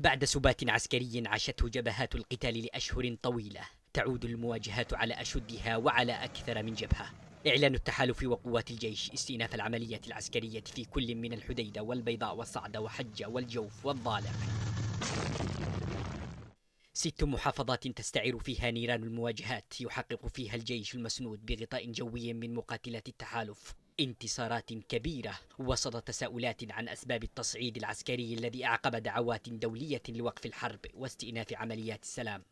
بعد سبات عسكري عاشته جبهات القتال لأشهر طويلة تعود المواجهات على أشدها وعلى أكثر من جبهة إعلان التحالف وقوات الجيش استئناف العملية العسكرية في كل من الحديدة والبيضاء والصعدة وحجة والجوف والضالع ست محافظات تستعير فيها نيران المواجهات يحقق فيها الجيش المسنود بغطاء جوي من مقاتلات التحالف انتصارات كبيرة وسط تساؤلات عن أسباب التصعيد العسكري الذي أعقب دعوات دولية لوقف الحرب واستئناف عمليات السلام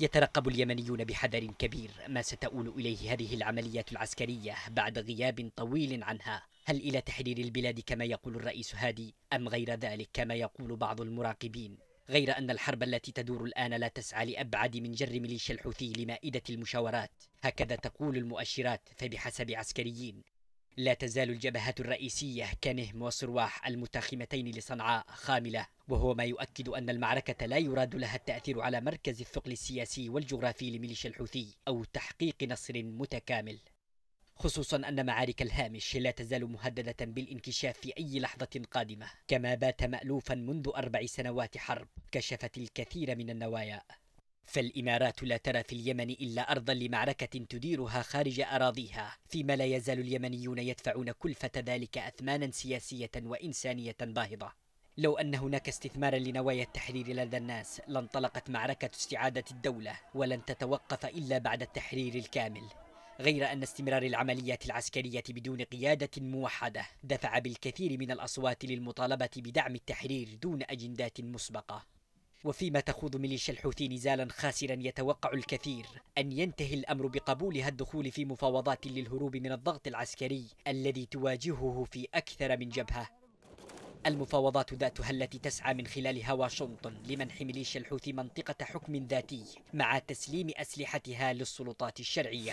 يترقب اليمنيون بحذر كبير ما ستؤول إليه هذه العمليات العسكرية بعد غياب طويل عنها هل إلى تحرير البلاد كما يقول الرئيس هادي أم غير ذلك كما يقول بعض المراقبين غير أن الحرب التي تدور الآن لا تسعى لأبعد من جر ميليشيا الحوثي لمائدة المشاورات هكذا تقول المؤشرات فبحسب عسكريين لا تزال الجبهات الرئيسية كنهم وصرواح المتاخمتين لصنعاء خاملة وهو ما يؤكد أن المعركة لا يراد لها التأثير على مركز الثقل السياسي والجغرافي لميليشيا الحوثي أو تحقيق نصر متكامل خصوصا أن معارك الهامش لا تزال مهددة بالانكشاف في أي لحظة قادمة كما بات مألوفا منذ أربع سنوات حرب كشفت الكثير من النوايا فالإمارات لا ترى في اليمن إلا أرضا لمعركة تديرها خارج أراضيها فيما لا يزال اليمنيون يدفعون كلفة ذلك أثمانا سياسية وإنسانية باهظة لو أن هناك استثمارا لنوايا التحرير لدى الناس لانطلقت معركة استعادة الدولة ولن تتوقف إلا بعد التحرير الكامل غير أن استمرار العمليات العسكرية بدون قيادة موحدة دفع بالكثير من الأصوات للمطالبة بدعم التحرير دون أجندات مسبقة وفيما تخوض ميليشيا الحوثي نزالا خاسرا يتوقع الكثير أن ينتهي الأمر بقبولها الدخول في مفاوضات للهروب من الضغط العسكري الذي تواجهه في أكثر من جبهة المفاوضات ذاتها التي تسعى من خلالها واشنطن لمنح ميليشيا الحوثي منطقة حكم ذاتي مع تسليم أسلحتها للسلطات الشرعية